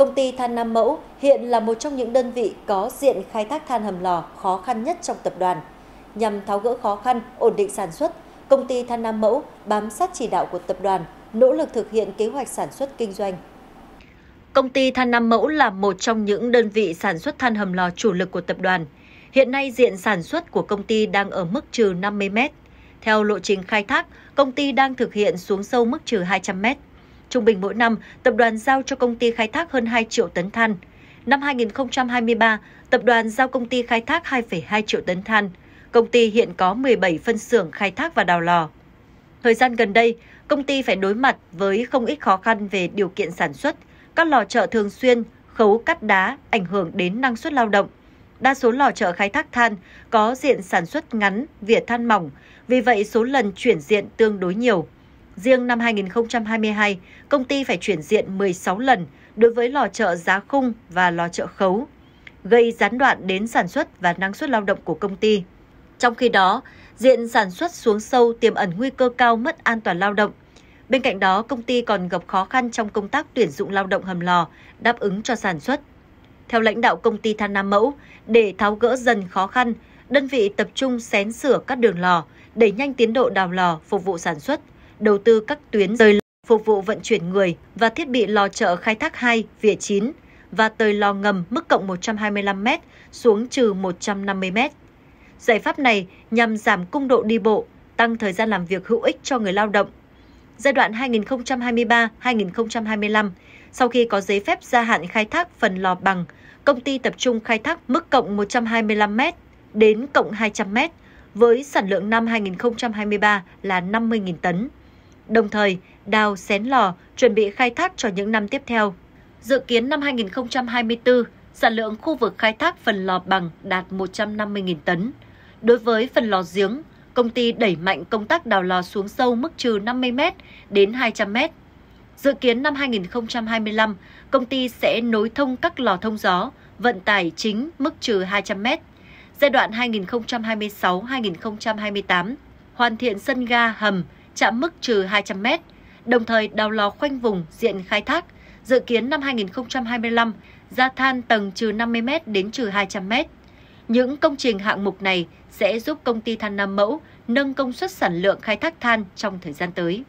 công ty than nam mẫu hiện là một trong những đơn vị có diện khai thác than hầm lò khó khăn nhất trong tập đoàn nhằm tháo gỡ khó khăn ổn định sản xuất công ty than nam mẫu bám sát chỉ đạo của tập đoàn nỗ lực thực hiện kế hoạch sản xuất kinh doanh Công ty than Nam Mẫu là một trong những đơn vị sản xuất than hầm lò chủ lực của tập đoàn. Hiện nay diện sản xuất của công ty đang ở mức trừ 50 m. Theo lộ trình khai thác, công ty đang thực hiện xuống sâu mức trừ 200 m. Trung bình mỗi năm, tập đoàn giao cho công ty khai thác hơn 2 triệu tấn than. Năm 2023, tập đoàn giao công ty khai thác 2,2 triệu tấn than. Công ty hiện có 17 phân xưởng khai thác và đào lò. Thời gian gần đây, công ty phải đối mặt với không ít khó khăn về điều kiện sản xuất. Các lò chợ thường xuyên khấu cắt đá ảnh hưởng đến năng suất lao động. Đa số lò chợ khai thác than có diện sản xuất ngắn, vỉa than mỏng, vì vậy số lần chuyển diện tương đối nhiều. Riêng năm 2022, công ty phải chuyển diện 16 lần đối với lò chợ giá khung và lò chợ khấu, gây gián đoạn đến sản xuất và năng suất lao động của công ty. Trong khi đó, diện sản xuất xuống sâu tiềm ẩn nguy cơ cao mất an toàn lao động. Bên cạnh đó, công ty còn gặp khó khăn trong công tác tuyển dụng lao động hầm lò, đáp ứng cho sản xuất. Theo lãnh đạo công ty Than Nam Mẫu, để tháo gỡ dần khó khăn, đơn vị tập trung xén sửa các đường lò, đẩy nhanh tiến độ đào lò phục vụ sản xuất – đầu tư các tuyến rời phục vụ vận chuyển người và thiết bị lò chợ khai thác 2 vỉa 9 và tời lò ngầm mức cộng 125 m xuống trừ 150 m. Giải pháp này nhằm giảm cung độ đi bộ, tăng thời gian làm việc hữu ích cho người lao động. Giai đoạn 2023-2025, sau khi có giấy phép gia hạn khai thác phần lò bằng, công ty tập trung khai thác mức cộng 125 m đến cộng 200 m với sản lượng năm 2023 là 50.000 tấn đồng thời đào xén lò chuẩn bị khai thác cho những năm tiếp theo. Dự kiến năm 2024, sản lượng khu vực khai thác phần lò bằng đạt 150.000 tấn. Đối với phần lò giếng, công ty đẩy mạnh công tác đào lò xuống sâu mức trừ 50m đến 200m. Dự kiến năm 2025, công ty sẽ nối thông các lò thông gió, vận tải chính mức trừ 200m. Giai đoạn 2026-2028, hoàn thiện sân ga hầm, chạm mức trừ 200 m đồng thời đào lò khoanh vùng diện khai thác. Dự kiến năm 2025, gia than tầng trừ 50 m đến trừ 200 m Những công trình hạng mục này sẽ giúp công ty than Nam Mẫu nâng công suất sản lượng khai thác than trong thời gian tới.